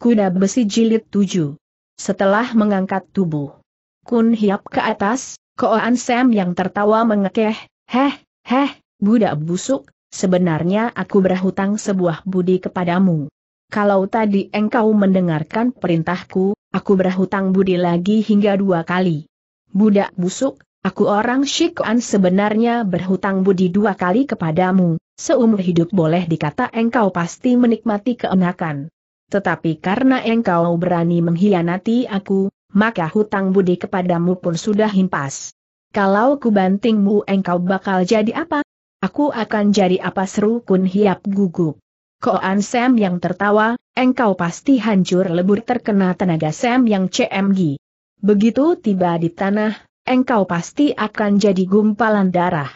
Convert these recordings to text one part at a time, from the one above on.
Kuda Besi Jilid 7. Setelah mengangkat tubuh, Kun Hiap ke atas, Koan Sam yang tertawa mengekeh, heh, heh, budak busuk, sebenarnya aku berhutang sebuah budi kepadamu. Kalau tadi engkau mendengarkan perintahku, aku berhutang budi lagi hingga dua kali. Budak busuk, aku orang Shikoan sebenarnya berhutang budi dua kali kepadamu, seumur hidup boleh dikata engkau pasti menikmati keenakan tetapi karena engkau berani mengkhianati aku, maka hutang budi kepadamu pun sudah himpas. Kalau ku bantingmu engkau bakal jadi apa? Aku akan jadi apa seru kun hiap gugup. Koan Sam yang tertawa, engkau pasti hancur lebur terkena tenaga Sam yang CMG. Begitu tiba di tanah, engkau pasti akan jadi gumpalan darah.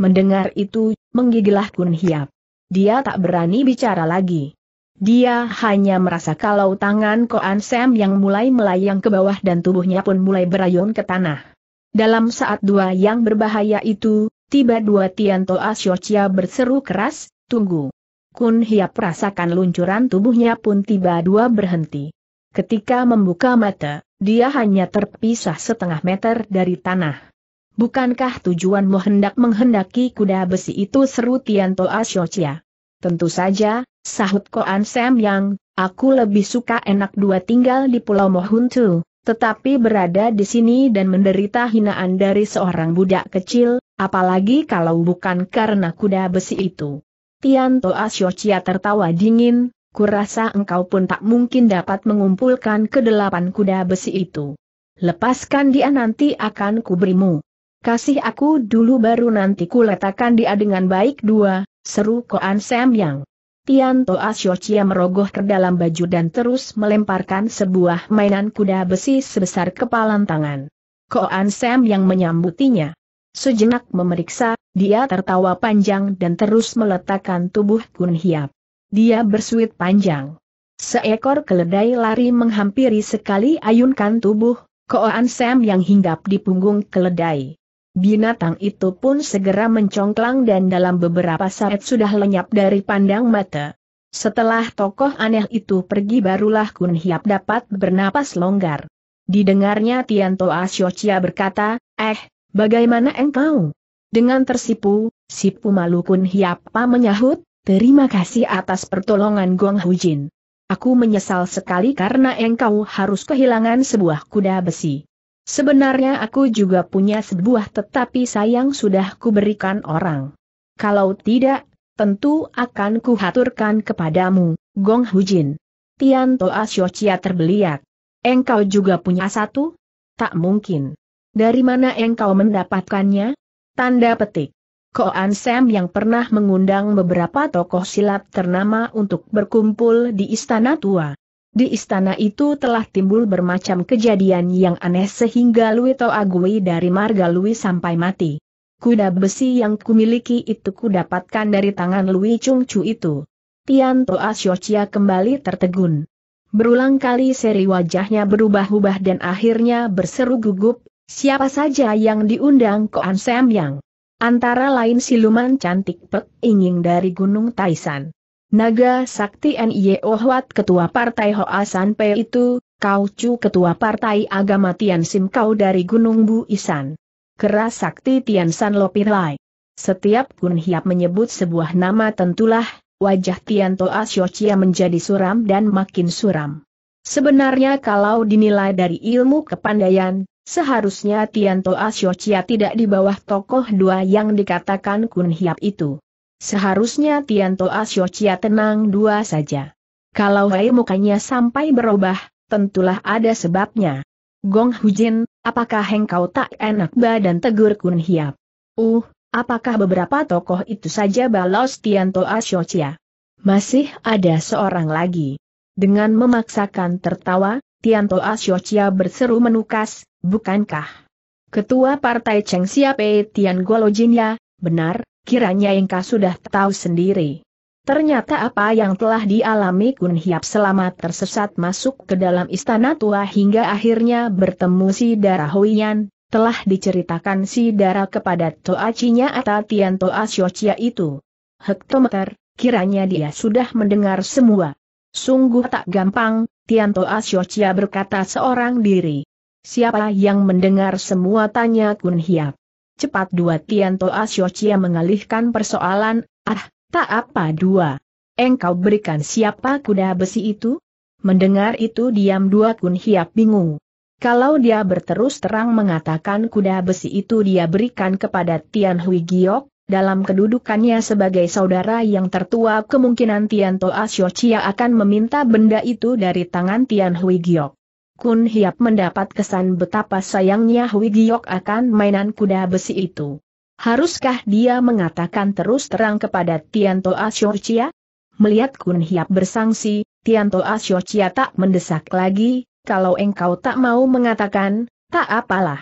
Mendengar itu, menggigilah Kun Hiap. Dia tak berani bicara lagi. Dia hanya merasa kalau tangan Koan Sam yang mulai melayang ke bawah dan tubuhnya pun mulai berayun ke tanah. Dalam saat dua yang berbahaya itu, tiba dua Tianto Asyocia berseru keras, tunggu. Kun Hiap rasakan luncuran tubuhnya pun tiba dua berhenti. Ketika membuka mata, dia hanya terpisah setengah meter dari tanah. Bukankah tujuanmu hendak menghendaki kuda besi itu seru Tianto Asyocia? Tentu saja, sahut Koan Sam Yang, aku lebih suka enak dua tinggal di Pulau Mohuntu, tetapi berada di sini dan menderita hinaan dari seorang budak kecil, apalagi kalau bukan karena kuda besi itu. Tianto Asyocia tertawa dingin, kurasa engkau pun tak mungkin dapat mengumpulkan kedelapan kuda besi itu. Lepaskan dia nanti akan kuberimu. Kasih aku dulu baru nanti kuletakkan dia dengan baik dua, Seru Koan Sam Yang. Tian Toa Xiochia merogoh ke dalam baju dan terus melemparkan sebuah mainan kuda besi sebesar kepalan tangan. Koan Sam yang menyambutinya. Sejenak memeriksa, dia tertawa panjang dan terus meletakkan tubuh Kun Hiap. Dia bersuit panjang. Seekor keledai lari menghampiri sekali ayunkan tubuh, Koan Sam yang hinggap di punggung keledai. Binatang itu pun segera mencongklang dan dalam beberapa saat sudah lenyap dari pandang mata. Setelah tokoh aneh itu pergi barulah Kun Hiap dapat bernapas longgar. Didengarnya Tianto Asyocia berkata, eh, bagaimana engkau? Dengan tersipu, sipu malu Kun Hiapa menyahut, terima kasih atas pertolongan Gong Hujin. Aku menyesal sekali karena engkau harus kehilangan sebuah kuda besi. Sebenarnya aku juga punya sebuah tetapi sayang sudah kuberikan orang. Kalau tidak, tentu akan kuhaturkan kepadamu, Gong Hujin. Tian Toa Xiochia terbeliak. Engkau juga punya satu? Tak mungkin. Dari mana engkau mendapatkannya? Tanda petik. Koan Sam yang pernah mengundang beberapa tokoh silat ternama untuk berkumpul di istana tua. Di istana itu telah timbul bermacam kejadian yang aneh sehingga Lui Tau Agui dari marga Lui sampai mati. Kuda besi yang kumiliki itu kudapatkan dari tangan Lui Chung Chu itu. Tian Toa Asyocia kembali tertegun. Berulang kali seri wajahnya berubah-ubah dan akhirnya berseru gugup, siapa saja yang diundang ke Ansem Yang. Antara lain siluman cantik Pek Inging dari Gunung Taisan. Naga Sakti NIO Huat Ketua Partai Hoa San itu, Kau Chu Ketua Partai Agama Tian Sim Kau dari Gunung Bu Isan. Kera Sakti Tian San Lai. Setiap Gun Hiap menyebut sebuah nama tentulah, wajah Tian Toa Xiochia menjadi suram dan makin suram. Sebenarnya kalau dinilai dari ilmu kepandaian, seharusnya Tian Toa Xiochia tidak di bawah tokoh dua yang dikatakan Gun Hiap itu. Seharusnya Tianto Asyocia tenang dua saja. Kalau hai mukanya sampai berubah, tentulah ada sebabnya. Gong Hujin, apakah engkau tak enak badan tegur Kun Hiap? Uh, apakah beberapa tokoh itu saja balas Tianto Asyocia? Masih ada seorang lagi. Dengan memaksakan tertawa, Tianto Asyocia berseru menukas, bukankah? Ketua Partai Cheng Siapai Tian Golojin ya, benar, kiranya engkau sudah tahu sendiri. Ternyata apa yang telah dialami Kun Hiap selama tersesat masuk ke dalam istana tua hingga akhirnya bertemu si Darah Huiyan, telah diceritakan si Darah kepada Toacinya atau Tian Toa itu. Hektometer, kiranya dia sudah mendengar semua. Sungguh tak gampang, Tian Toa berkata seorang diri. Siapa yang mendengar semua tanya Kun Hiap. Cepat dua Tianto Asyocia mengalihkan persoalan, ah, tak apa dua. Engkau berikan siapa kuda besi itu? Mendengar itu diam dua kun hiap bingung. Kalau dia berterus terang mengatakan kuda besi itu dia berikan kepada Tian Hui Giok, dalam kedudukannya sebagai saudara yang tertua kemungkinan Tian Toa akan meminta benda itu dari tangan Tian Hui Giok. Kun Hiap mendapat kesan betapa sayangnya Hui Giok akan mainan kuda besi itu. Haruskah dia mengatakan terus terang kepada Tianto Asyurcia? Melihat Kun Hiap bersangsi, Tianto Asyurcia tak mendesak lagi, kalau engkau tak mau mengatakan, tak apalah.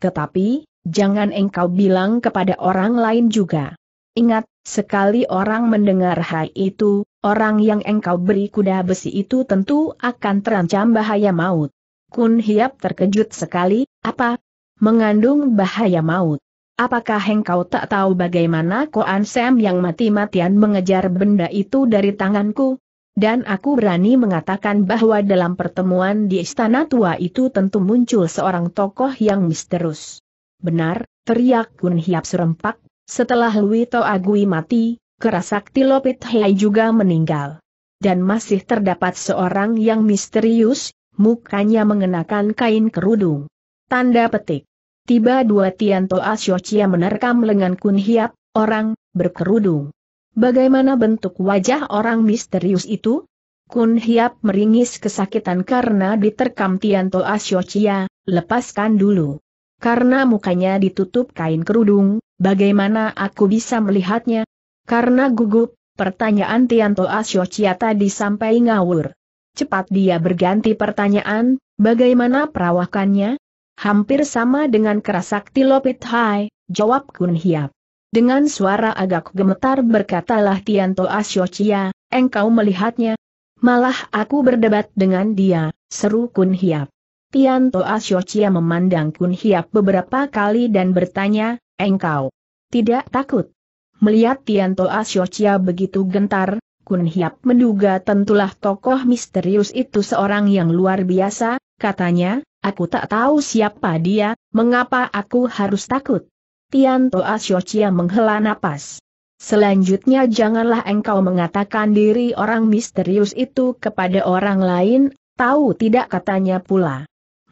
Tetapi, jangan engkau bilang kepada orang lain juga. Ingat, Sekali orang mendengar hal itu, orang yang engkau beri kuda besi itu tentu akan terancam bahaya maut. Kun Hiap terkejut sekali, apa? Mengandung bahaya maut. Apakah engkau tak tahu bagaimana Koan Sam yang mati-matian mengejar benda itu dari tanganku? Dan aku berani mengatakan bahwa dalam pertemuan di istana tua itu tentu muncul seorang tokoh yang misterius. Benar, teriak Kun Hiap serempak, setelah Lui To Agui mati, Kerasakti Lopit Hei juga meninggal. Dan masih terdapat seorang yang misterius, mukanya mengenakan kain kerudung. Tanda petik. Tiba dua Tianto Asyocia menerkam lengan Kun Hiap, orang, berkerudung. Bagaimana bentuk wajah orang misterius itu? Kun Hiap meringis kesakitan karena diterkam Tianto Asyocia, lepaskan dulu. Karena mukanya ditutup kain kerudung, bagaimana aku bisa melihatnya? Karena gugup, pertanyaan Tianto Asyocia tadi sampai ngawur. Cepat dia berganti pertanyaan, bagaimana perawakannya? Hampir sama dengan kerasakti Lopit Hai, jawab Kun Hiap. Dengan suara agak gemetar berkatalah Tianto Asyocia, engkau melihatnya? Malah aku berdebat dengan dia, seru Kun Hiap. Tian Toa Shochia memandang Kun Hiap beberapa kali dan bertanya, engkau tidak takut? Melihat Tian Toa Shochia begitu gentar, Kun Hiap menduga tentulah tokoh misterius itu seorang yang luar biasa, katanya, aku tak tahu siapa dia, mengapa aku harus takut? Tian Toa Shochia menghela napas. Selanjutnya janganlah engkau mengatakan diri orang misterius itu kepada orang lain, tahu tidak katanya pula.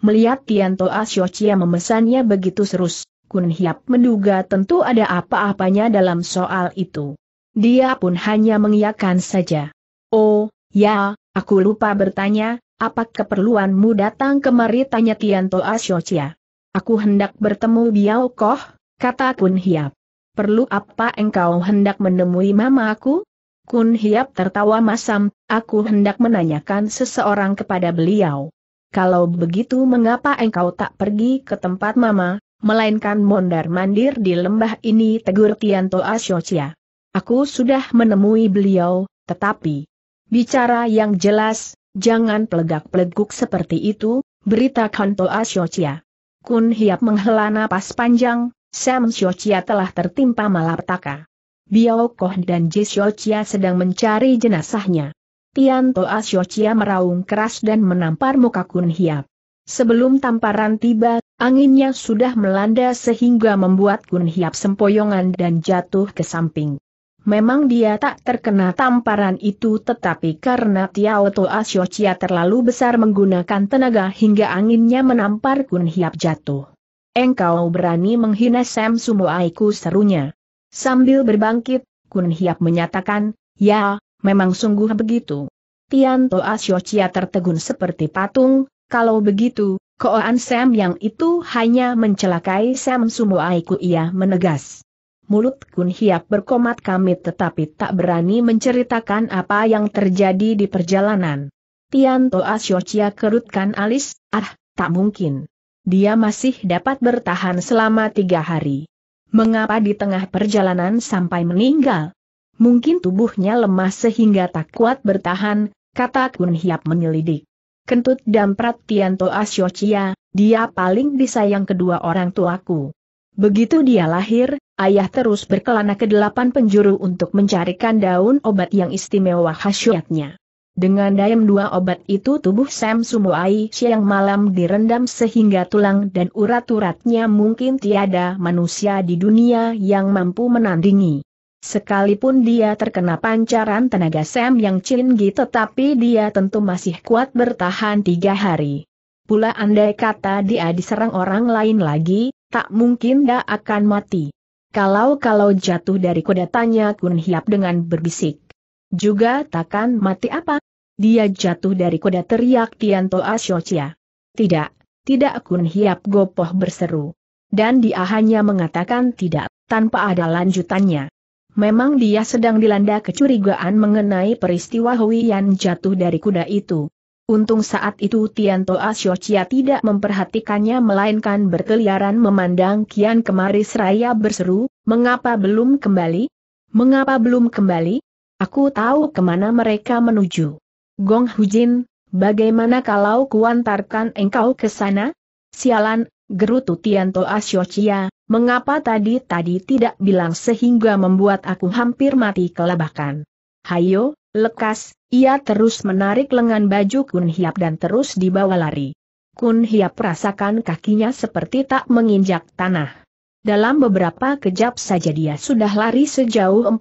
Melihat Tianto Asyochia memesannya begitu serus, Kun Hiap menduga tentu ada apa-apanya dalam soal itu. Dia pun hanya mengiyakan saja. Oh, ya, aku lupa bertanya, apa keperluanmu datang kemari tanya Tianto Asyochia. Aku hendak bertemu Biao Koh, kata Kun Hiap. Perlu apa engkau hendak menemui mama aku? Kun Hiap tertawa masam, aku hendak menanyakan seseorang kepada beliau. Kalau begitu mengapa engkau tak pergi ke tempat mama, melainkan mondar-mandir di lembah ini tegur Tianto Asyocia. Aku sudah menemui beliau, tetapi... Bicara yang jelas, jangan pelegak-peleguk seperti itu, berita Kanto Asyocia. Kun Hiap menghela napas panjang, Sam Syocia telah tertimpa malapetaka. Biao Koh dan Ji Syocia sedang mencari jenazahnya. Tianto Asyocia meraung keras dan menampar muka Kun Hiap. Sebelum tamparan tiba, anginnya sudah melanda sehingga membuat Kun Hiap sempoyongan dan jatuh ke samping. Memang dia tak terkena tamparan itu tetapi karena Tiao To Asyocia terlalu besar menggunakan tenaga hingga anginnya menampar Kun Hiap jatuh. Engkau berani menghina Sam Sumoiku? serunya. Sambil berbangkit, Kun Hiap menyatakan, Ya, Memang sungguh begitu. Tian Tianto Asyocia tertegun seperti patung, kalau begitu, koan Sam yang itu hanya mencelakai Sam Aiku ia menegas. Mulut Kun Hiap berkomat kami tetapi tak berani menceritakan apa yang terjadi di perjalanan. Tian Tianto Asyocia kerutkan alis, ah, tak mungkin. Dia masih dapat bertahan selama tiga hari. Mengapa di tengah perjalanan sampai meninggal? Mungkin tubuhnya lemah sehingga tak kuat bertahan, kata Kun Hiap menyelidik. Kentut Damprat Tianto Asyocia, dia paling disayang kedua orang tuaku. Begitu dia lahir, ayah terus berkelana ke delapan penjuru untuk mencarikan daun obat yang istimewa khasiatnya. Dengan dayam dua obat itu tubuh Sam Sumuai siang malam direndam sehingga tulang dan urat-uratnya mungkin tiada manusia di dunia yang mampu menandingi. Sekalipun dia terkena pancaran tenaga Sam yang cinggi tetapi dia tentu masih kuat bertahan tiga hari. Pula andai kata dia diserang orang lain lagi, tak mungkin dia akan mati. Kalau-kalau jatuh dari kuda tanya Kun Hiap dengan berbisik. Juga takkan mati apa? Dia jatuh dari kuda teriak Tianto Asyocia. Tidak, tidak Kun Hiap Gopoh berseru. Dan dia hanya mengatakan tidak, tanpa ada lanjutannya. Memang dia sedang dilanda kecurigaan mengenai peristiwa Hui Yan jatuh dari kuda itu. Untung saat itu Tianto Asyocia tidak memperhatikannya melainkan berkeliaran memandang Kian kemari seraya berseru, mengapa belum kembali? Mengapa belum kembali? Aku tahu kemana mereka menuju. Gong Hujin, bagaimana kalau kuantarkan engkau ke sana? Sialan, gerutu Tianto Asyocia, Mengapa tadi-tadi tidak bilang sehingga membuat aku hampir mati kelabakan? Hayo, lekas, ia terus menarik lengan baju Kun Hiap dan terus dibawa lari. Kun Hiap rasakan kakinya seperti tak menginjak tanah. Dalam beberapa kejap saja dia sudah lari sejauh 450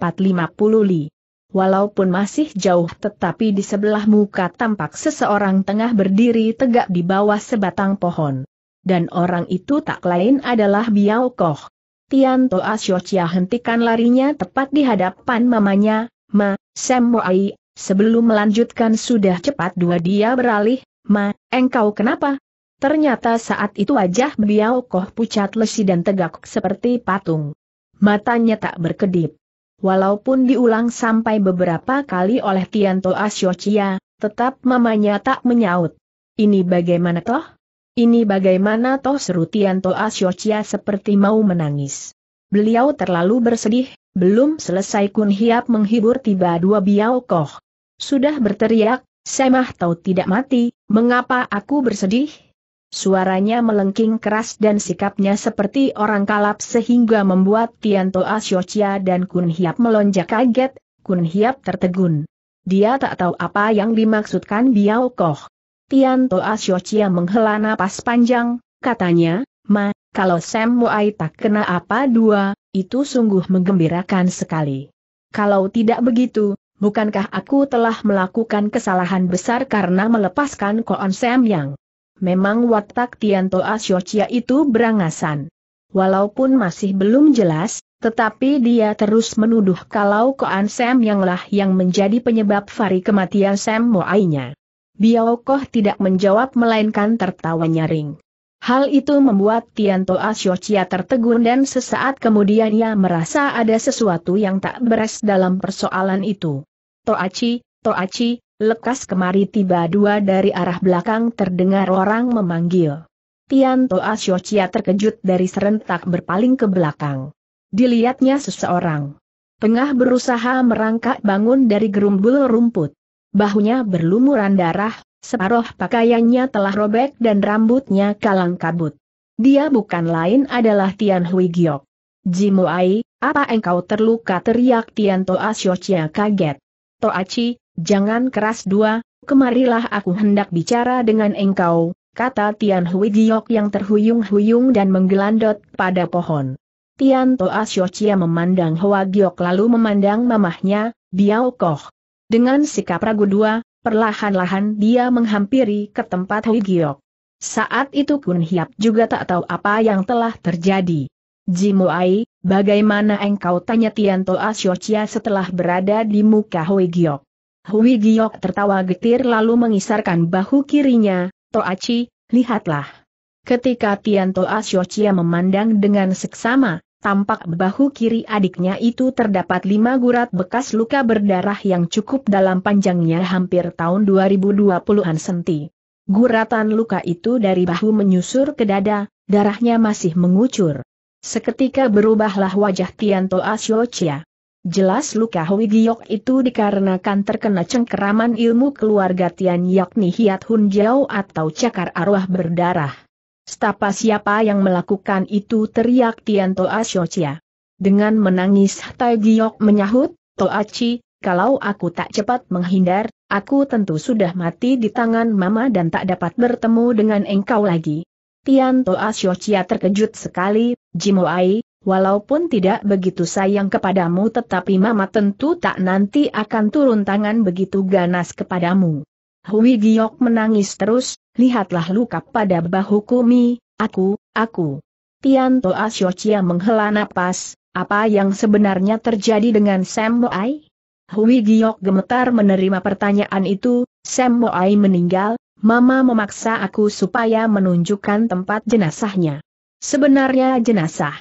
li. Walaupun masih jauh tetapi di sebelah muka tampak seseorang tengah berdiri tegak di bawah sebatang pohon dan orang itu tak lain adalah Biao Koh. Tian Toa Xiaochia hentikan larinya tepat di hadapan mamanya, Ma, Sam Moai, sebelum melanjutkan sudah cepat dua dia beralih, Ma, engkau kenapa? Ternyata saat itu wajah Biao Koh pucat lesi dan tegak seperti patung. Matanya tak berkedip. Walaupun diulang sampai beberapa kali oleh Tian Toa Xiaochia, tetap mamanya tak menyaut. Ini bagaimana toh? Ini bagaimana toh seru Tianto Asyocia seperti mau menangis. Beliau terlalu bersedih, belum selesai Kun Hiap menghibur tiba dua biao koh. Sudah berteriak, semah tahu tidak mati, mengapa aku bersedih? Suaranya melengking keras dan sikapnya seperti orang kalap sehingga membuat Tianto Asyocia dan Kun Hiap melonjak kaget, Kun Hiap tertegun. Dia tak tahu apa yang dimaksudkan biao koh. Tian Tianto Asyochia menghela napas panjang, katanya, Ma, kalau Sam Muay tak kena apa dua, itu sungguh menggembirakan sekali. Kalau tidak begitu, bukankah aku telah melakukan kesalahan besar karena melepaskan Koan Sam Yang? Memang watak Tian Tianto Asyochia itu berangasan. Walaupun masih belum jelas, tetapi dia terus menuduh kalau Koan Sam yanglah yang menjadi penyebab Fari kematian Sam Muainya. Biao tidak menjawab melainkan tertawa nyaring. Hal itu membuat Tianto Asyocia tertegun dan sesaat kemudian ia merasa ada sesuatu yang tak beres dalam persoalan itu. Toaci, Toaci, lekas kemari tiba dua dari arah belakang terdengar orang memanggil. Tianto Asyocia terkejut dari serentak berpaling ke belakang. Dilihatnya seseorang. Tengah berusaha merangkak bangun dari gerumbul rumput bahunya berlumuran darah, separuh pakaiannya telah robek dan rambutnya kalang kabut. Dia bukan lain adalah Tian Hui Giok. Muai, apa engkau terluka teriak Tian Toa kaget. Toachi, jangan keras dua, kemarilah aku hendak bicara dengan engkau, kata Tian Hui Giok yang terhuyung-huyung dan menggelandot pada pohon. Tian Toa memandang Hua Giok lalu memandang mamahnya, Biao Koh. Dengan sikap ragu dua, perlahan-lahan dia menghampiri ke tempat Hui Giok. Saat itu Kun Hiap juga tak tahu apa yang telah terjadi. Jimuai, bagaimana engkau tanya Tianto Asyocia setelah berada di muka Hui Giok? Hui Giok tertawa getir lalu mengisarkan bahu kirinya, Toachi, lihatlah. Ketika Tianto Asyocia memandang dengan seksama, tampak bahu kiri adiknya itu terdapat lima gurat bekas luka berdarah yang cukup dalam panjangnya hampir tahun 2020-an senti. Guratan luka itu dari bahu menyusur ke dada, darahnya masih mengucur. Seketika berubahlah wajah Tianto Asyocia. Jelas luka Hui Giok itu dikarenakan terkena cengkeraman ilmu keluarga Tian yakni Hiat Hun Jiao atau cakar arwah berdarah. Stapa siapa yang melakukan itu teriak Tian Toa Shochia. Dengan menangis Tai Giok menyahut, Toachi, kalau aku tak cepat menghindar, aku tentu sudah mati di tangan mama dan tak dapat bertemu dengan engkau lagi. Tian Toa Shochia terkejut sekali, Jimoai, walaupun tidak begitu sayang kepadamu tetapi mama tentu tak nanti akan turun tangan begitu ganas kepadamu. Hui Giok menangis terus, lihatlah luka pada bahu Kumi, aku, aku. Tian Toa menghela napas, apa yang sebenarnya terjadi dengan Sam Moai? Hui Giok gemetar menerima pertanyaan itu, Sam Moai meninggal, Mama memaksa aku supaya menunjukkan tempat jenazahnya. Sebenarnya jenazah.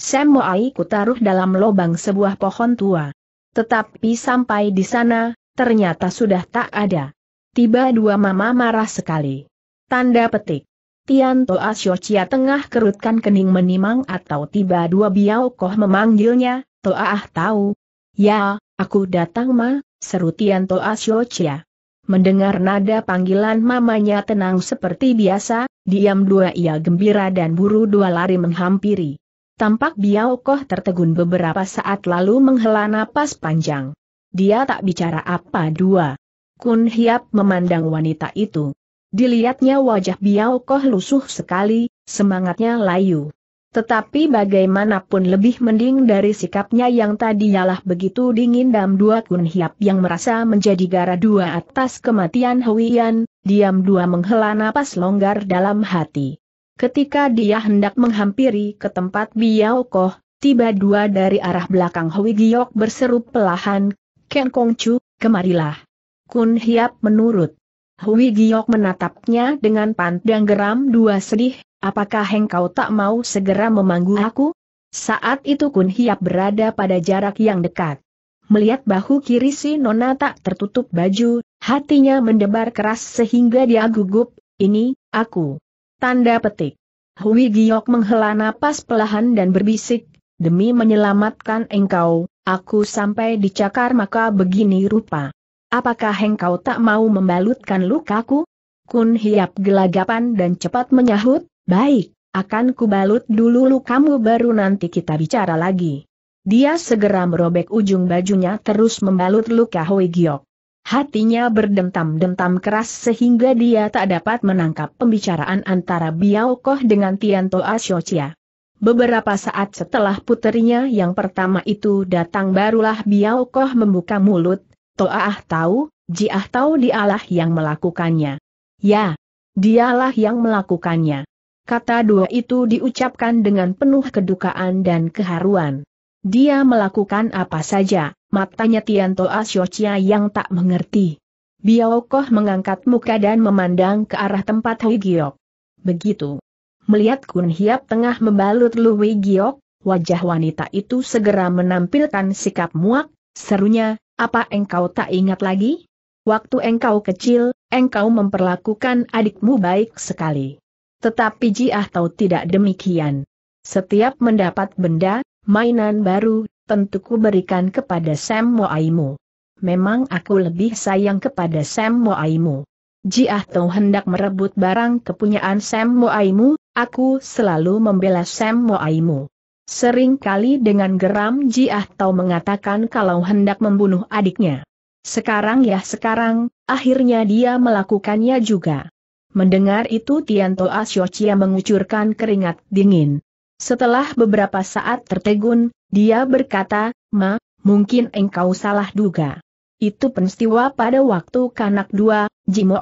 Sam Moai kutaruh dalam lubang sebuah pohon tua. Tetapi sampai di sana, ternyata sudah tak ada. Tiba dua mama marah sekali. Tanda petik. Tianto Asyocia tengah kerutkan kening menimang atau tiba dua biau koh memanggilnya, ah tahu. Ya, aku datang ma, seru Tianto Asyocia. Mendengar nada panggilan mamanya tenang seperti biasa, diam dua ia gembira dan buru dua lari menghampiri. Tampak Biao Koh tertegun beberapa saat lalu menghela napas panjang. Dia tak bicara apa dua. Kun Hiap memandang wanita itu. Dilihatnya wajah Biao Koh lusuh sekali, semangatnya layu. Tetapi bagaimanapun lebih mending dari sikapnya yang tadi ialah begitu dingin Dam Dua Kun Hiap yang merasa menjadi gara dua atas kematian Huian, diam dua menghela napas longgar dalam hati. Ketika dia hendak menghampiri ke tempat Biao Koh, tiba dua dari arah belakang Hui Giok berseru pelahan, Ken Kong Chu, kemarilah. Kun Hiap menurut Hui Giok menatapnya dengan pandang geram dua sedih, apakah engkau tak mau segera memanggu aku? Saat itu Kun Hiap berada pada jarak yang dekat. Melihat bahu kiri si Nona tak tertutup baju, hatinya mendebar keras sehingga dia gugup, ini, aku. Tanda petik. Hui Giok menghela napas pelahan dan berbisik, demi menyelamatkan engkau, aku sampai dicakar maka begini rupa. Apakah engkau tak mau membalutkan lukaku? Kun Hiap gelagapan dan cepat menyahut, baik, akan kubalut dulu lukamu baru nanti kita bicara lagi. Dia segera merobek ujung bajunya terus membalut luka Hoi Giok. Hatinya berdentam-dentam keras sehingga dia tak dapat menangkap pembicaraan antara Biao Koh dengan Tianto Asyocia. Beberapa saat setelah puterinya yang pertama itu datang barulah Biao Koh membuka mulut, Toah tahu, Jiah tahu dialah yang melakukannya. Ya, dialah yang melakukannya. Kata dua itu diucapkan dengan penuh kedukaan dan keharuan. Dia melakukan apa saja, matanya Tian Toa Xiochia yang tak mengerti. Biao mengangkat muka dan memandang ke arah tempat Hui Giok. Begitu. Melihat Kun Hiap tengah membalut Hui Giok, wajah wanita itu segera menampilkan sikap muak, serunya, apa engkau tak ingat lagi? Waktu engkau kecil, engkau memperlakukan adikmu baik sekali. Tetapi jiah tahu tidak demikian. Setiap mendapat benda, mainan baru, tentu ku berikan kepada Sam Moaimu. Memang aku lebih sayang kepada Sam Moaimu. Jiah atau hendak merebut barang kepunyaan Sam Moaimu, aku selalu membela Sam Moaimu. Sering kali dengan geram Ji Ah Tau mengatakan kalau hendak membunuh adiknya. Sekarang ya sekarang, akhirnya dia melakukannya juga. Mendengar itu Tian Tianto Asyochia mengucurkan keringat dingin. Setelah beberapa saat tertegun, dia berkata, Ma, mungkin engkau salah duga. Itu peristiwa pada waktu kanak dua,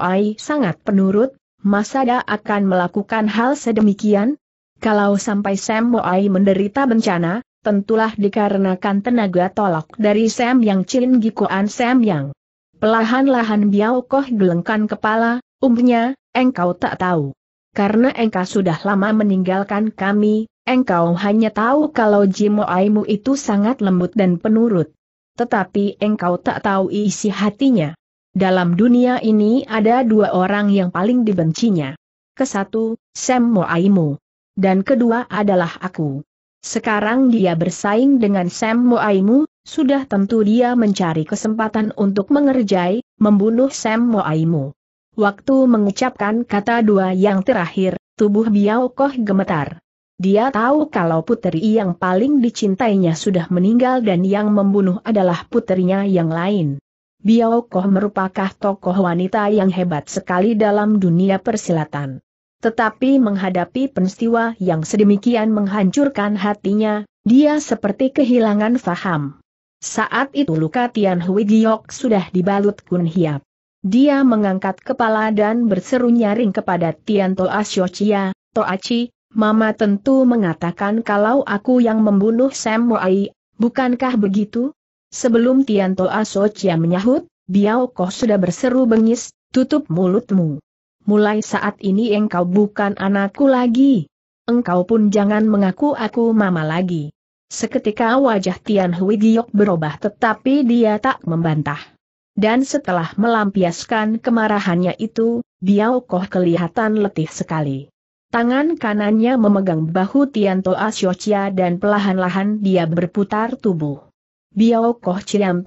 Ai sangat penurut, masa dia akan melakukan hal sedemikian? Kalau sampai Sam Boai menderita bencana, tentulah dikarenakan tenaga tolak dari Sam Yang Chin Gikuan Sam Yang. Pelahan-lahan Biao Koh gelengkan kepala, umnya, engkau tak tahu. Karena engkau sudah lama meninggalkan kami, engkau hanya tahu kalau Aimu itu sangat lembut dan penurut. Tetapi engkau tak tahu isi hatinya. Dalam dunia ini ada dua orang yang paling dibencinya. Kesatu, Sam Moaimu dan kedua adalah aku. Sekarang dia bersaing dengan Sam Moaimu, sudah tentu dia mencari kesempatan untuk mengerjai, membunuh Sam Moaimu. Waktu mengucapkan kata dua yang terakhir, tubuh Biao Koh gemetar. Dia tahu kalau puteri yang paling dicintainya sudah meninggal dan yang membunuh adalah putrinya yang lain. Biao Koh merupakan tokoh wanita yang hebat sekali dalam dunia persilatan. Tetapi menghadapi peristiwa yang sedemikian menghancurkan hatinya, dia seperti kehilangan faham. Saat itu luka Tian Hui Giok sudah dibalut Kun Hiap. Dia mengangkat kepala dan berseru nyaring kepada Tian Chia, To Toaci, Mama tentu mengatakan kalau aku yang membunuh Sam Wai, bukankah begitu? Sebelum Tian Asyo Chia menyahut, Biao Koh sudah berseru bengis, tutup mulutmu mulai saat ini engkau bukan anakku lagi. Engkau pun jangan mengaku aku mama lagi. Seketika wajah Tian Hui Giok berubah tetapi dia tak membantah. Dan setelah melampiaskan kemarahannya itu, Biao Koh kelihatan letih sekali. Tangan kanannya memegang bahu Tian Toa Xiochia dan pelahan-lahan dia berputar tubuh. Biao Koh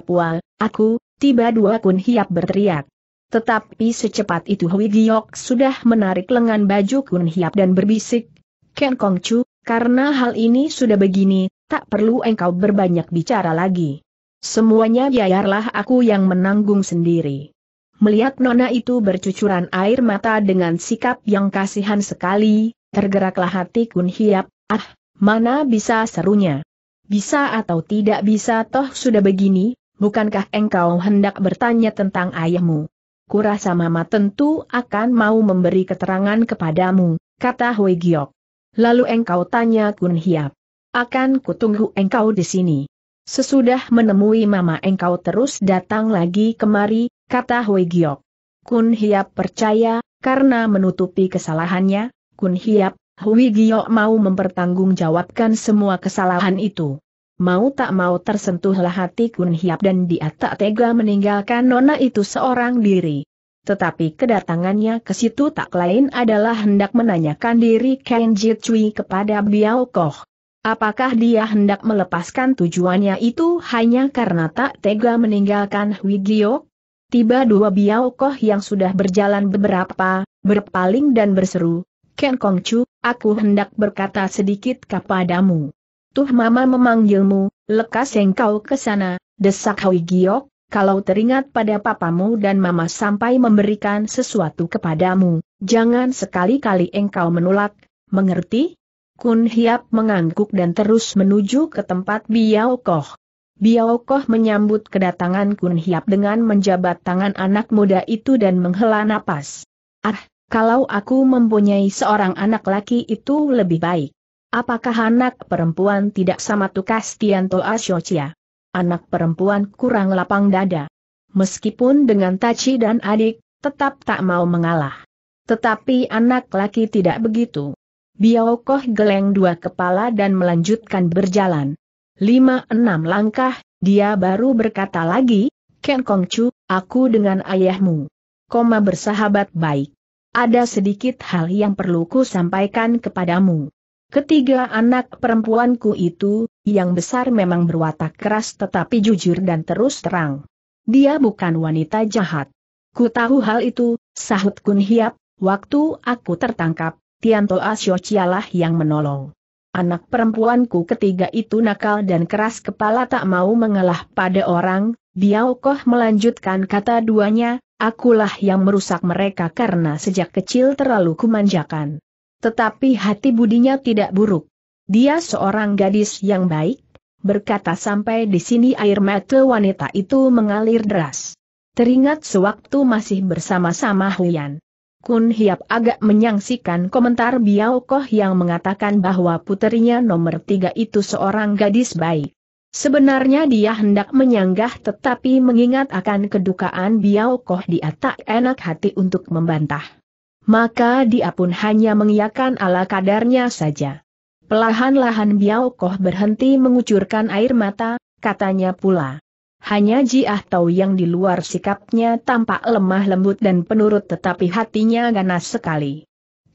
pual, aku, tiba dua kun hiap berteriak. Tetapi secepat itu Hui Giok sudah menarik lengan baju Kun Hiap dan berbisik, Ken Kong Chu, karena hal ini sudah begini, tak perlu engkau berbanyak bicara lagi. Semuanya biarlah aku yang menanggung sendiri. Melihat nona itu bercucuran air mata dengan sikap yang kasihan sekali, tergeraklah hati Kun Hiap, ah, mana bisa serunya. Bisa atau tidak bisa toh sudah begini, bukankah engkau hendak bertanya tentang ayahmu? kurasa mama tentu akan mau memberi keterangan kepadamu, kata Hui Giok. Lalu engkau tanya Kun Hiap. Akan kutunggu engkau di sini. Sesudah menemui mama engkau terus datang lagi kemari, kata Hui Giok. Kun Hiap percaya, karena menutupi kesalahannya, Kun Hiap, Hui Giok mau mempertanggungjawabkan semua kesalahan itu mau tak mau tersentuhlah hati Kun Hiap dan dia tak tega meninggalkan Nona itu seorang diri. Tetapi kedatangannya ke situ tak lain adalah hendak menanyakan diri Ken Jitchui kepada Biao Koh. Apakah dia hendak melepaskan tujuannya itu hanya karena tak tega meninggalkan Hui Giok? Tiba dua Biao Koh yang sudah berjalan beberapa, berpaling dan berseru, Ken Kong Chu, aku hendak berkata sedikit kepadamu. Tuh mama memanggilmu, lekas engkau ke sana, desak Hui Giok, kalau teringat pada papamu dan mama sampai memberikan sesuatu kepadamu, jangan sekali-kali engkau menolak, mengerti? Kun Hiap mengangguk dan terus menuju ke tempat Biao Koh. Biao Koh menyambut kedatangan Kun Hiap dengan menjabat tangan anak muda itu dan menghela napas. Ah, kalau aku mempunyai seorang anak laki itu lebih baik. Apakah anak perempuan tidak sama tukas Tianto Asyocia? Anak perempuan kurang lapang dada. Meskipun dengan Tachi dan adik, tetap tak mau mengalah. Tetapi anak laki tidak begitu. Biaokoh geleng dua kepala dan melanjutkan berjalan. Lima enam langkah, dia baru berkata lagi, Ken Chu, aku dengan ayahmu. Koma bersahabat baik. Ada sedikit hal yang perlu ku sampaikan kepadamu. Ketiga anak perempuanku itu, yang besar memang berwatak keras tetapi jujur dan terus terang. Dia bukan wanita jahat. Ku tahu hal itu, sahut Kun Hiap, waktu aku tertangkap, Tianto Asyocialah yang menolong. Anak perempuanku ketiga itu nakal dan keras kepala tak mau mengalah pada orang, Biao Koh melanjutkan kata duanya, akulah yang merusak mereka karena sejak kecil terlalu kumanjakan. Tetapi hati budinya tidak buruk. Dia seorang gadis yang baik, berkata sampai di sini air mata wanita itu mengalir deras. Teringat sewaktu masih bersama-sama Huyan. Kun Hiap agak menyangsikan komentar Biao Koh yang mengatakan bahwa puterinya nomor tiga itu seorang gadis baik. Sebenarnya dia hendak menyanggah tetapi mengingat akan kedukaan Biao Koh dia tak enak hati untuk membantah maka dia pun hanya mengiyakan ala kadarnya saja. Pelahan-lahan Biao Koh berhenti mengucurkan air mata, katanya pula. Hanya Ji Ah Tau yang di luar sikapnya tampak lemah lembut dan penurut tetapi hatinya ganas sekali.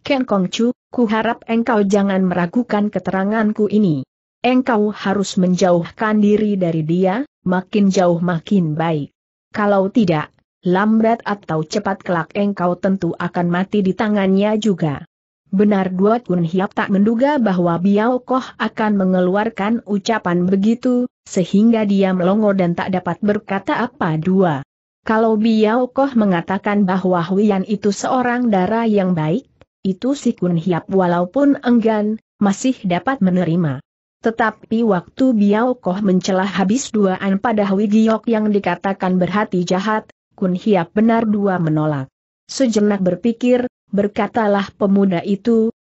Ken Kong Chu, ku harap engkau jangan meragukan keteranganku ini. Engkau harus menjauhkan diri dari dia, makin jauh makin baik. Kalau tidak, lambat atau cepat kelak engkau tentu akan mati di tangannya juga. Benar Dua Kun Hiap tak menduga bahwa Biao Koh akan mengeluarkan ucapan begitu, sehingga dia melongo dan tak dapat berkata apa dua. Kalau Biao Koh mengatakan bahwa Huyan itu seorang darah yang baik, itu si Kun Hiap walaupun enggan, masih dapat menerima. Tetapi waktu Biao Koh mencelah habis duaan pada giok yang dikatakan berhati jahat, Kun Hiap benar dua menolak. Sejenak berpikir, berkatalah pemuda itu,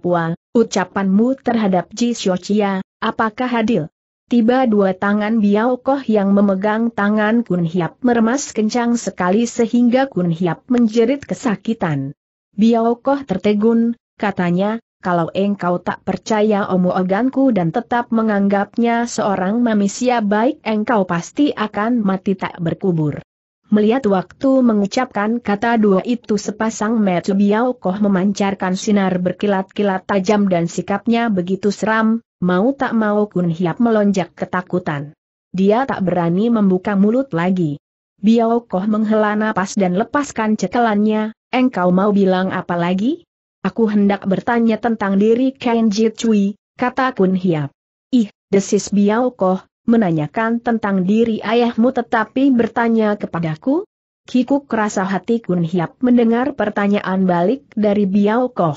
Pua, ucapanmu terhadap Ji Xiaochia, apakah adil? Tiba dua tangan Biao Koh yang memegang tangan Kun Hiap meremas kencang sekali sehingga Kun Hiap menjerit kesakitan. Biao Koh tertegun, katanya, kalau engkau tak percaya omu-oganku dan tetap menganggapnya seorang manusia baik engkau pasti akan mati tak berkubur. Melihat waktu mengucapkan kata dua itu sepasang Metu Biao Koh memancarkan sinar berkilat-kilat tajam dan sikapnya begitu seram, mau tak mau Kun Hiap melonjak ketakutan. Dia tak berani membuka mulut lagi. Biao Koh menghela napas dan lepaskan cekelannya, engkau mau bilang apa lagi? Aku hendak bertanya tentang diri Ken Cui, kata Kun Hiap. Ih, desis Biao Koh, menanyakan tentang diri ayahmu tetapi bertanya kepadaku? Kikuk rasa hati Kun Hiap mendengar pertanyaan balik dari Biao Koh.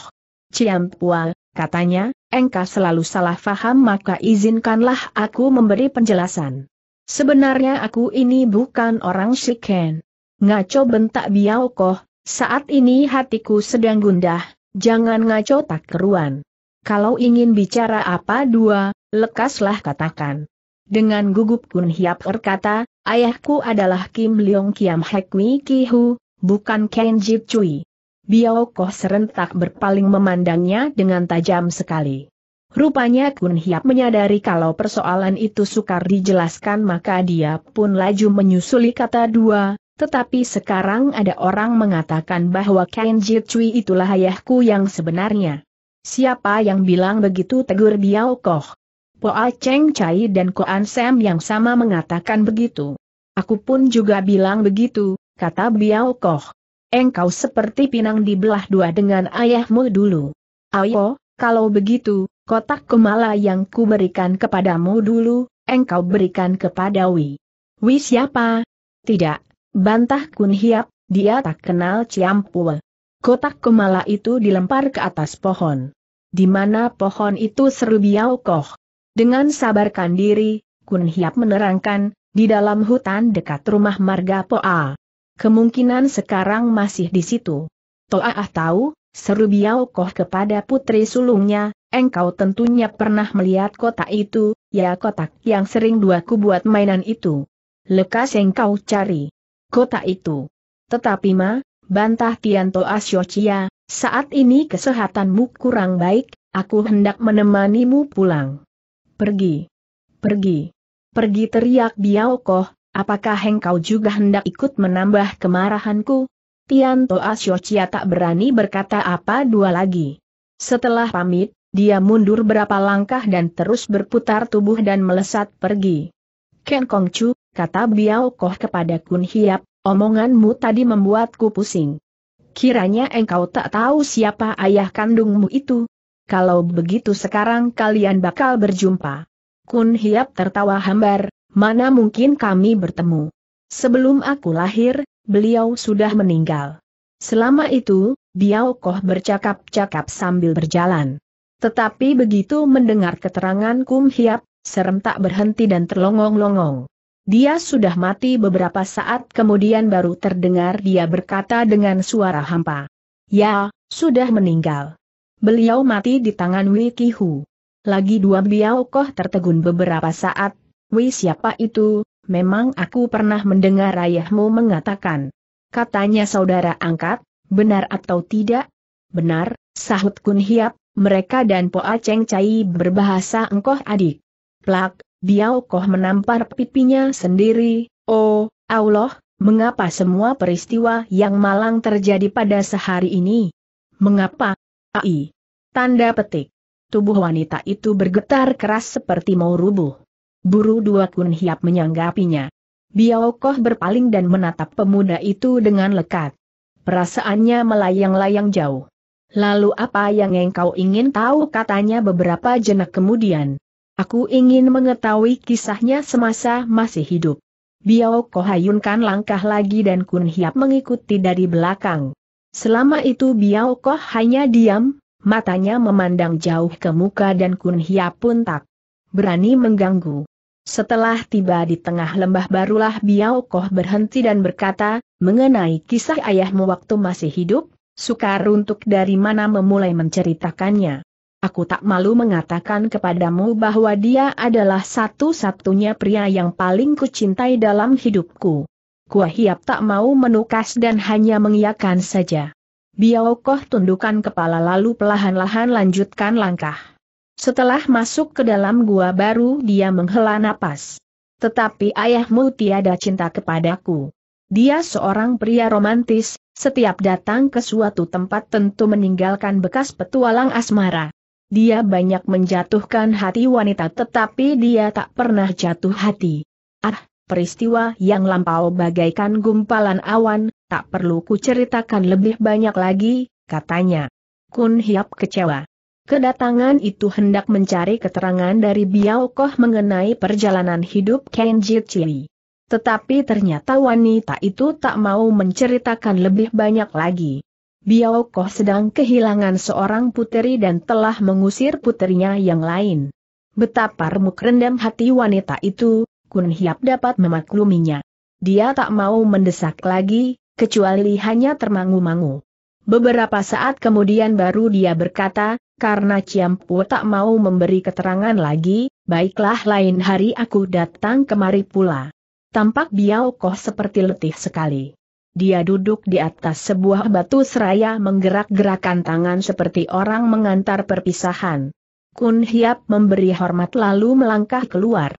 Ciam Pua, katanya, engkau selalu salah faham maka izinkanlah aku memberi penjelasan. Sebenarnya aku ini bukan orang Shiken. Ngaco bentak Biao Koh, saat ini hatiku sedang gundah, jangan ngaco tak keruan. Kalau ingin bicara apa dua, lekaslah katakan. Dengan gugup Kun Hiap berkata, ayahku adalah Kim Leong Kiam Hek Wi Ki Hu, bukan Ken Jip Cui. Biao Koh serentak berpaling memandangnya dengan tajam sekali. Rupanya Kun Hiap menyadari kalau persoalan itu sukar dijelaskan maka dia pun laju menyusuli kata dua, tetapi sekarang ada orang mengatakan bahwa Ken Jip Cui itulah ayahku yang sebenarnya. Siapa yang bilang begitu tegur Biao Koh? Poa Cheng Chai dan Koan Sam yang sama mengatakan begitu. Aku pun juga bilang begitu, kata Biao Koh. Engkau seperti pinang dibelah dua dengan ayahmu dulu. Ayo, kalau begitu, kotak kemala yang kuberikan kepadamu dulu, engkau berikan kepada Wi. Wi siapa? Tidak, bantah Kun Hiap, dia tak kenal Ciampua. Kotak kemala itu dilempar ke atas pohon. Di mana pohon itu seru Biao Koh. Dengan sabarkan diri, Kun Hiap menerangkan, di dalam hutan dekat rumah Marga Poa. Kemungkinan sekarang masih di situ. Toaah tahu, seru Biao Koh kepada putri sulungnya, engkau tentunya pernah melihat kotak itu, ya kotak yang sering dua ku buat mainan itu. Lekas engkau cari kotak itu. Tetapi ma, bantah Tianto Asyocia, saat ini kesehatanmu kurang baik, aku hendak menemanimu pulang. Pergi. Pergi. Pergi teriak Biao Koh, apakah engkau juga hendak ikut menambah kemarahanku? Tian Toa Xiaochia tak berani berkata apa dua lagi. Setelah pamit, dia mundur berapa langkah dan terus berputar tubuh dan melesat pergi. Ken Kong Chu, kata Biao Koh kepada Kun Hiap, omonganmu tadi membuatku pusing. Kiranya engkau tak tahu siapa ayah kandungmu itu, kalau begitu sekarang kalian bakal berjumpa. Kun Hiap tertawa hambar, mana mungkin kami bertemu. Sebelum aku lahir, beliau sudah meninggal. Selama itu, Biao Koh bercakap-cakap sambil berjalan. Tetapi begitu mendengar keterangan Kum Hiap, serem tak berhenti dan terlongong-longong. Dia sudah mati beberapa saat kemudian baru terdengar dia berkata dengan suara hampa. Ya, sudah meninggal. Beliau mati di tangan Wei Kihu. Lagi dua beliau koh tertegun beberapa saat, Wei siapa itu, memang aku pernah mendengar ayahmu mengatakan. Katanya saudara angkat, benar atau tidak? Benar, sahut Kun Hiap, mereka dan Po Cheng Cai berbahasa engkoh adik. Plak, Biao Koh menampar pipinya sendiri, oh, Allah, mengapa semua peristiwa yang malang terjadi pada sehari ini? Mengapa, AI. Tanda petik. Tubuh wanita itu bergetar keras seperti mau rubuh. Buru dua kun hiap menyanggapinya. Biao Koh berpaling dan menatap pemuda itu dengan lekat. Perasaannya melayang-layang jauh. Lalu apa yang engkau ingin tahu katanya beberapa jenak kemudian. Aku ingin mengetahui kisahnya semasa masih hidup. Biao hayunkan langkah lagi dan Kun Hiap mengikuti dari belakang. Selama itu Biao Koh hanya diam, matanya memandang jauh ke muka dan Kun Hia pun tak berani mengganggu. Setelah tiba di tengah lembah barulah Biao Koh berhenti dan berkata, mengenai kisah ayahmu waktu masih hidup, sukar untuk dari mana memulai menceritakannya. Aku tak malu mengatakan kepadamu bahwa dia adalah satu-satunya pria yang paling kucintai dalam hidupku. Kua Hiap tak mau menukas dan hanya mengiyakan saja. Biao Koh tundukkan kepala lalu pelahan lahan lanjutkan langkah. Setelah masuk ke dalam gua baru dia menghela napas. Tetapi ayahmu tiada cinta kepadaku. Dia seorang pria romantis, setiap datang ke suatu tempat tentu meninggalkan bekas petualang asmara. Dia banyak menjatuhkan hati wanita tetapi dia tak pernah jatuh hati. Ah, peristiwa yang lampau bagaikan gumpalan awan, tak perlu kuceritakan lebih banyak lagi, katanya. Kun Hiap kecewa. Kedatangan itu hendak mencari keterangan dari Biao Koh mengenai perjalanan hidup Ken Jitchi. Tetapi ternyata wanita itu tak mau menceritakan lebih banyak lagi. Biao Koh sedang kehilangan seorang puteri dan telah mengusir puterinya yang lain. Betapa remuk rendam hati wanita itu, Kun Hiap dapat memakluminya. Dia tak mau mendesak lagi, kecuali hanya termangu-mangu. Beberapa saat kemudian baru dia berkata, karena Ciampu tak mau memberi keterangan lagi, baiklah lain hari aku datang kemari pula. Tampak Biao Koh seperti letih sekali. Dia duduk di atas sebuah batu seraya menggerak-gerakan tangan seperti orang mengantar perpisahan. Kun Hiap memberi hormat lalu melangkah keluar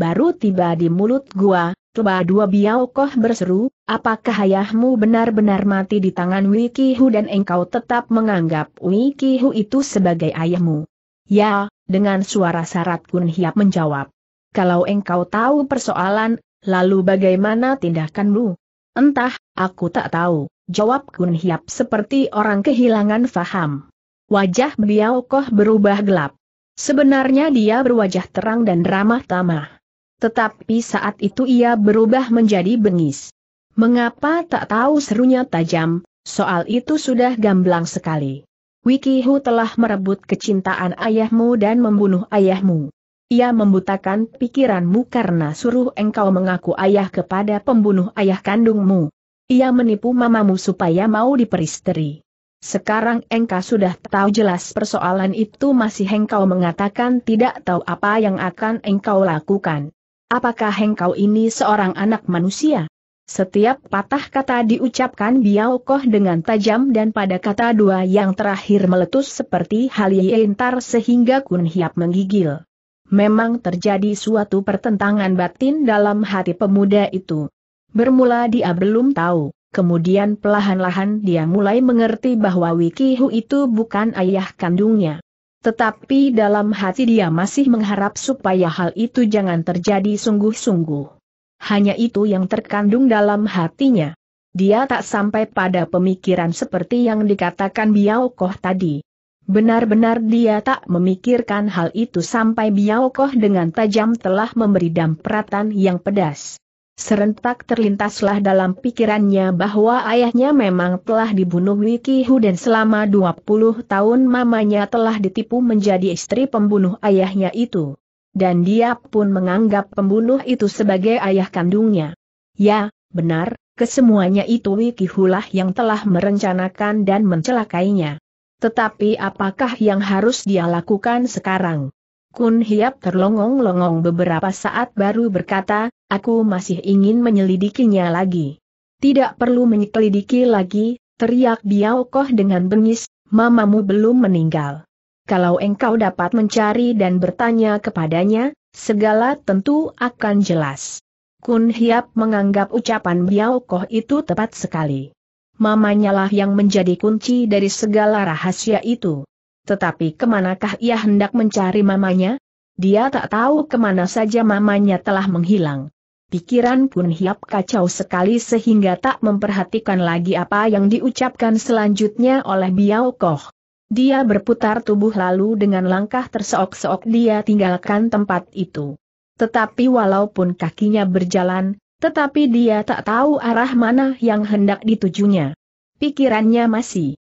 baru tiba di mulut gua, coba dua biau koh berseru, apakah ayahmu benar-benar mati di tangan Wikihu dan engkau tetap menganggap Wikihu itu sebagai ayahmu? Ya, dengan suara syarat Kun Hiap menjawab. Kalau engkau tahu persoalan, lalu bagaimana tindakanmu? Entah, aku tak tahu, jawab Kun Hiap seperti orang kehilangan faham. Wajah beliau koh berubah gelap. Sebenarnya dia berwajah terang dan ramah tamah. Tetapi saat itu ia berubah menjadi bengis. Mengapa tak tahu serunya tajam, soal itu sudah gamblang sekali. Wikihu telah merebut kecintaan ayahmu dan membunuh ayahmu. Ia membutakan pikiranmu karena suruh engkau mengaku ayah kepada pembunuh ayah kandungmu. Ia menipu mamamu supaya mau diperistri. Sekarang engkau sudah tahu jelas persoalan itu masih engkau mengatakan tidak tahu apa yang akan engkau lakukan. Apakah engkau ini seorang anak manusia? Setiap patah kata diucapkan Biao Koh dengan tajam dan pada kata dua yang terakhir meletus seperti halilintar sehingga Kun Hiap menggigil. Memang terjadi suatu pertentangan batin dalam hati pemuda itu. Bermula dia belum tahu, kemudian pelahan lahan dia mulai mengerti bahwa Wikihu itu bukan ayah kandungnya. Tetapi dalam hati dia masih mengharap supaya hal itu jangan terjadi sungguh-sungguh. Hanya itu yang terkandung dalam hatinya. Dia tak sampai pada pemikiran seperti yang dikatakan Biao Koh tadi. Benar-benar dia tak memikirkan hal itu sampai Biao Koh dengan tajam telah memberi dampratan yang pedas. Serentak terlintaslah dalam pikirannya bahwa ayahnya memang telah dibunuh Wiki Hu dan selama 20 tahun mamanya telah ditipu menjadi istri pembunuh ayahnya itu. Dan dia pun menganggap pembunuh itu sebagai ayah kandungnya. Ya, benar, kesemuanya itu Wiki lah yang telah merencanakan dan mencelakainya. Tetapi apakah yang harus dia lakukan sekarang? Kun Hiap terlongong-longong beberapa saat baru berkata, aku masih ingin menyelidikinya lagi. Tidak perlu menyelidiki lagi, teriak Biao Koh dengan bengis, mamamu belum meninggal. Kalau engkau dapat mencari dan bertanya kepadanya, segala tentu akan jelas. Kun Hiap menganggap ucapan Biao Koh itu tepat sekali. Mamanyalah yang menjadi kunci dari segala rahasia itu. Tetapi kemanakah ia hendak mencari mamanya? Dia tak tahu kemana saja mamanya telah menghilang. Pikiran pun Hiap kacau sekali sehingga tak memperhatikan lagi apa yang diucapkan selanjutnya oleh Biao Koh. Dia berputar tubuh lalu dengan langkah terseok-seok dia tinggalkan tempat itu. Tetapi walaupun kakinya berjalan, tetapi dia tak tahu arah mana yang hendak ditujunya. Pikirannya masih